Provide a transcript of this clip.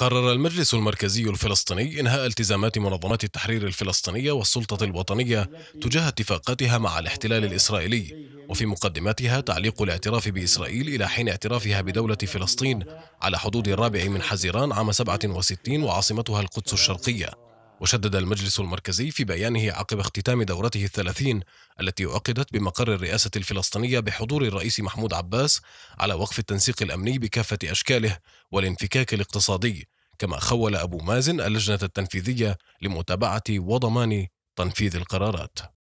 قرر المجلس المركزي الفلسطيني إنهاء التزامات منظمات التحرير الفلسطينية والسلطة الوطنية تجاه اتفاقاتها مع الاحتلال الإسرائيلي وفي مقدمتها تعليق الاعتراف بإسرائيل إلى حين اعترافها بدولة فلسطين على حدود الرابع من حزيران عام 67 وعاصمتها القدس الشرقية وشدد المجلس المركزي في بيانه عقب اختتام دورته الثلاثين التي عقدت بمقر الرئاسة الفلسطينية بحضور الرئيس محمود عباس على وقف التنسيق الأمني بكافة أشكاله والانفكاك الاقتصادي كما خول أبو مازن اللجنة التنفيذية لمتابعة وضمان تنفيذ القرارات